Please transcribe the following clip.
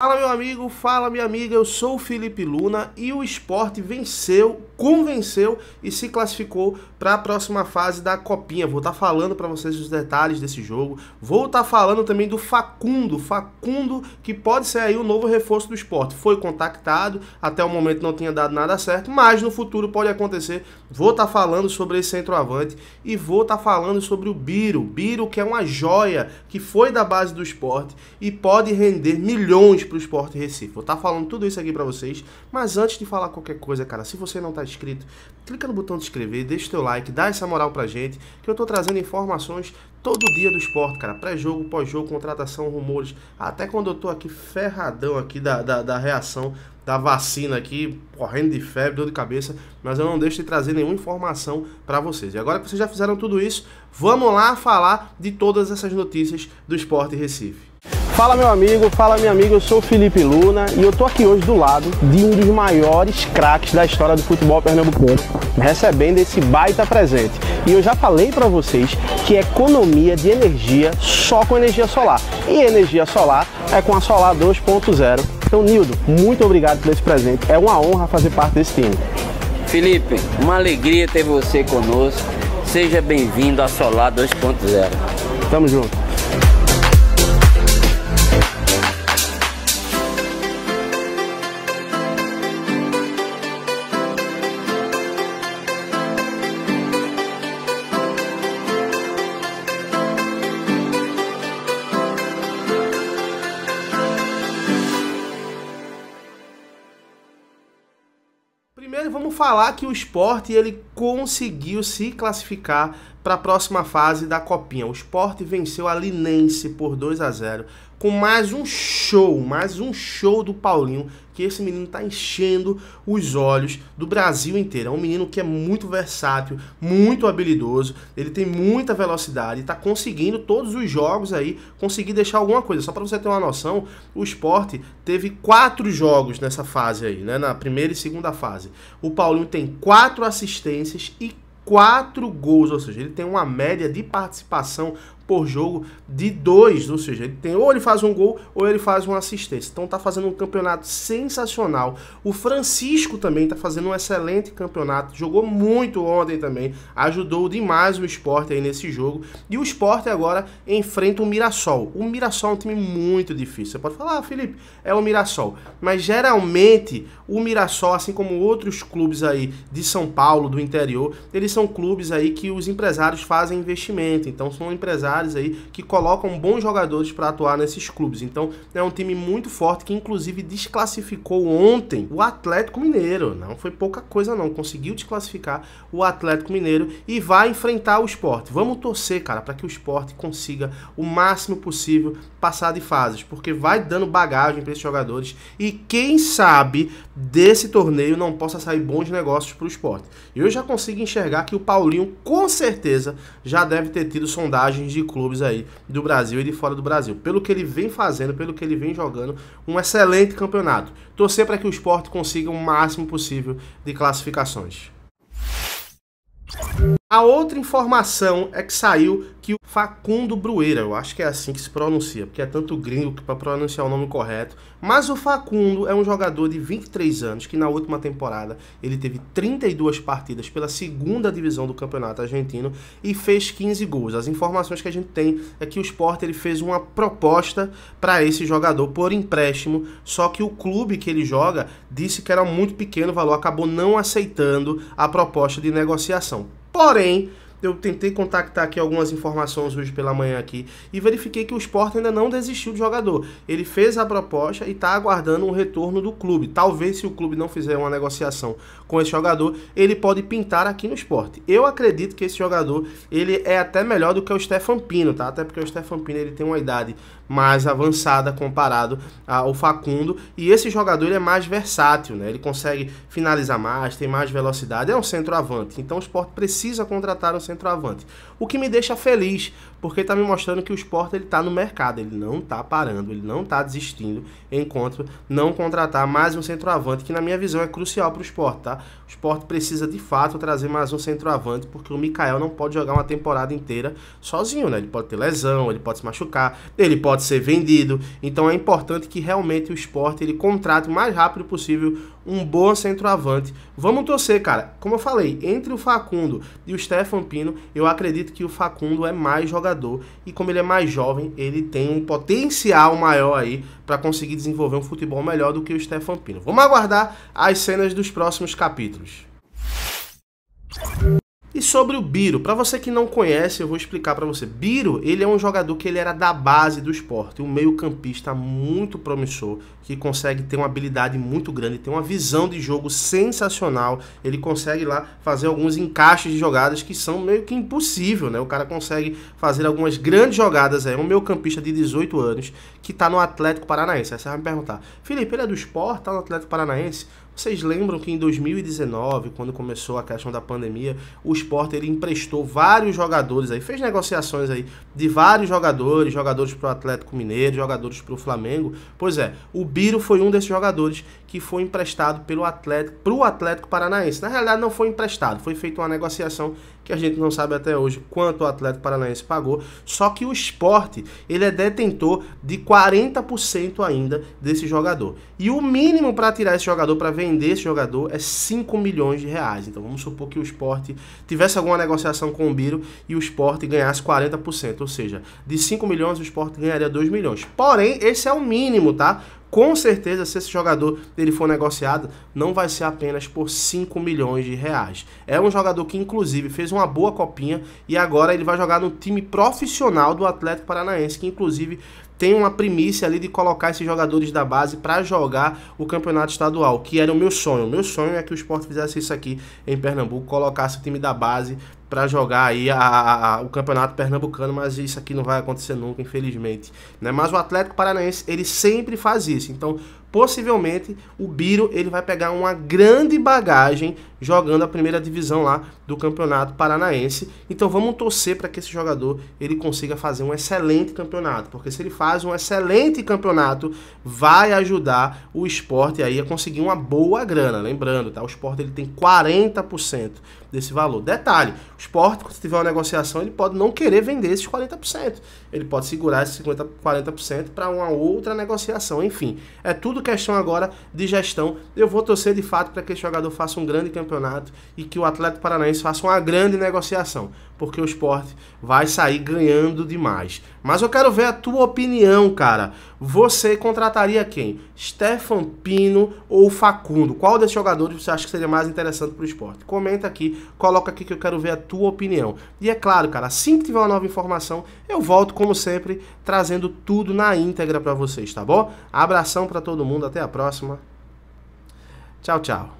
Fala meu amigo, fala minha amiga, eu sou o Felipe Luna e o esporte venceu, convenceu e se classificou para a próxima fase da Copinha. Vou estar tá falando para vocês os detalhes desse jogo, vou estar tá falando também do Facundo, Facundo que pode ser aí o novo reforço do esporte. Foi contactado, até o momento não tinha dado nada certo, mas no futuro pode acontecer. Vou estar tá falando sobre esse centroavante e vou estar tá falando sobre o Biro, Biro que é uma joia que foi da base do esporte e pode render milhões para o Esporte Recife. Vou estar tá falando tudo isso aqui para vocês, mas antes de falar qualquer coisa, cara, se você não está inscrito, clica no botão de inscrever, deixa o teu like, dá essa moral para gente, que eu estou trazendo informações todo dia do esporte, cara. Pré-jogo, pós-jogo, contratação, rumores. Até quando eu estou aqui ferradão aqui da, da, da, reação da vacina aqui, correndo de febre, dor de cabeça, mas eu não deixo de trazer nenhuma informação para vocês. E agora que vocês já fizeram tudo isso, vamos lá falar de todas essas notícias do Esporte Recife. Fala meu amigo, fala minha amiga, eu sou o Felipe Luna e eu tô aqui hoje do lado de um dos maiores craques da história do futebol pernambucano, recebendo esse baita presente. E eu já falei para vocês que é economia de energia só com energia solar. E energia solar é com a Solar 2.0. Então, Nildo, muito obrigado por esse presente. É uma honra fazer parte desse time. Felipe, uma alegria ter você conosco. Seja bem-vindo à Solar 2.0. Tamo junto. Primeiro vamos falar que o esporte ele conseguiu se classificar para a próxima fase da Copinha. O Sport venceu a Linense por 2 a 0 com mais um show, mais um show do Paulinho, que esse menino está enchendo os olhos do Brasil inteiro. É um menino que é muito versátil, muito habilidoso, ele tem muita velocidade, está conseguindo todos os jogos aí, conseguir deixar alguma coisa. Só para você ter uma noção, o Sport teve quatro jogos nessa fase aí, né, na primeira e segunda fase. O Paulinho tem quatro assistências e quatro gols, ou seja, ele tem uma média de participação por jogo de dois, ou seja, ele tem ou ele faz um gol ou ele faz uma assistência. Então tá fazendo um campeonato sensacional. O Francisco também tá fazendo um excelente campeonato, jogou muito ontem também, ajudou demais o esporte aí nesse jogo. E o esporte agora enfrenta o Mirassol. O Mirassol é um time muito difícil. Você pode falar, ah, Felipe, é o Mirassol. Mas geralmente o Mirassol, assim como outros clubes aí de São Paulo, do interior, eles são clubes aí que os empresários fazem investimento. Então são empresários titulares aí que colocam bons jogadores para atuar nesses clubes. Então é um time muito forte que inclusive desclassificou ontem o Atlético Mineiro. Não foi pouca coisa não, conseguiu desclassificar o Atlético Mineiro e vai enfrentar o esporte. Vamos torcer, cara, para que o esporte consiga o máximo possível passar de fases, porque vai dando bagagem para esses jogadores e quem sabe desse torneio não possa sair bons negócios para o esporte. Eu já consigo enxergar que o Paulinho com certeza já deve ter tido sondagens de clubes aí do Brasil e de fora do Brasil. Pelo que ele vem fazendo, pelo que ele vem jogando, um excelente campeonato. Torcer para que o esporte consiga o máximo possível de classificações. A outra informação é que saiu que o Facundo Brueira, eu acho que é assim que se pronuncia, porque é tanto gringo que para pronunciar o nome correto, mas o Facundo é um jogador de 23 anos que na última temporada ele teve 32 partidas pela segunda divisão do Campeonato Argentino e fez 15 gols. As informações que a gente tem é que o Sport ele fez uma proposta para esse jogador por empréstimo, só que o clube que ele joga disse que era muito pequeno o valor, acabou não aceitando a proposta de negociação. Porém, eu tentei contactar aqui algumas informações hoje pela manhã aqui e verifiquei que o Sport ainda não desistiu do jogador. Ele fez a proposta e está aguardando um retorno do clube. Talvez se o clube não fizer uma negociação com esse jogador, ele pode pintar aqui no Sport. Eu acredito que esse jogador ele é até melhor do que o Stefan Pino, tá? Até porque o Stefan Pino ele tem uma idade mais avançada comparado ao Facundo. E esse jogador é mais versátil, né? Ele consegue finalizar mais, tem mais velocidade, é um centroavante. Então o Sport precisa contratar um centroavante. O que me deixa feliz, porque está me mostrando que o Sport ele tá no mercado, ele não está parando, ele não está desistindo enquanto não contratar mais um centroavante, que na minha visão é crucial para o Sport, tá? O Sport precisa de fato trazer mais um centroavante, porque o Mikael não pode jogar uma temporada inteira sozinho, né? Ele pode ter lesão, ele pode se machucar, ele pode pode ser vendido. Então é importante que realmente o esporte ele contrate o mais rápido possível um bom centroavante. Vamos torcer, cara. Como eu falei, entre o Facundo e o Stefan Pino, eu acredito que o Facundo é mais jogador e como ele é mais jovem, ele tem um potencial maior aí para conseguir desenvolver um futebol melhor do que o Stefan Pino. Vamos aguardar as cenas dos próximos capítulos. E sobre o Biro, para você que não conhece, eu vou explicar para você. Biro, ele é um jogador que ele era da base do esporte, um meio-campista muito promissor, que consegue ter uma habilidade muito grande, tem uma visão de jogo sensacional. Ele consegue lá fazer alguns encaixes de jogadas que são meio que impossível, né? O cara consegue fazer algumas grandes jogadas aí. É um meio-campista de 18 anos que tá no Atlético Paranaense. Aí você vai me perguntar: "Felipe, ele é do esporte, tá no Atlético Paranaense?" Vocês lembram que em 2019, quando começou a questão da pandemia, o Sport ele emprestou vários jogadores aí, fez negociações aí de vários jogadores, jogadores para o Atlético Mineiro, jogadores para o Flamengo. Pois é, o Biro foi um desses jogadores que foi emprestado pelo Atlético, para o Atlético Paranaense. Na realidade, não foi emprestado, foi feita uma negociação que a gente não sabe até hoje quanto o Atlético Paranaense pagou. Só que o esporte, ele é detentor de 40% ainda desse jogador. E o mínimo para tirar esse jogador para vender vender esse jogador é 5 milhões de reais. Então vamos supor que o esporte tivesse alguma negociação com o Biro e o esporte ganhasse 40%. Ou seja, de 5 milhões o esporte ganharia 2 milhões. Porém, esse é o mínimo, tá? com certeza, se esse jogador ele for negociado, não vai ser apenas por 5 milhões de reais. É um jogador que, inclusive, fez uma boa copinha e agora ele vai jogar no time profissional do Atlético Paranaense, que, inclusive, tem uma primícia ali de colocar esses jogadores da base para jogar o campeonato estadual, que era o meu sonho. O meu sonho é que o esporte fizesse isso aqui em Pernambuco, colocasse o time da base para jogar aí a, a, a, o campeonato pernambucano, mas isso aqui não vai acontecer nunca, infelizmente. Né? Mas o Atlético Paranaense ele sempre faz isso. Então, possivelmente o Biro ele vai pegar uma grande bagagem jogando a primeira divisão lá do Campeonato Paranaense. Então vamos torcer para que esse jogador ele consiga fazer um excelente campeonato, porque se ele faz um excelente campeonato, vai ajudar o esporte aí a conseguir uma boa grana. Lembrando, tá? O esporte ele tem 40% desse valor. Detalhe, o esporte, quando tiver uma negociação, ele pode não querer vender esses 40%. Ele pode segurar esses 40% para uma outra negociação. Enfim, é tudo questão agora de gestão. Eu vou torcer de fato para que esse jogador faça um grande campeonato campeonato e que o Atlético Paranaense faça uma grande negociação, porque o esporte vai sair ganhando demais. Mas eu quero ver a tua opinião, cara. Você contrataria quem? Stefan Pino ou Facundo? Qual desses jogadores você acha que seria mais interessante para o esporte? Comenta aqui, coloca aqui que eu quero ver a tua opinião. E é claro, cara, assim que tiver uma nova informação, eu volto, como sempre, trazendo tudo na íntegra para vocês, tá bom? Abração para todo mundo, até a próxima. Tchau, tchau.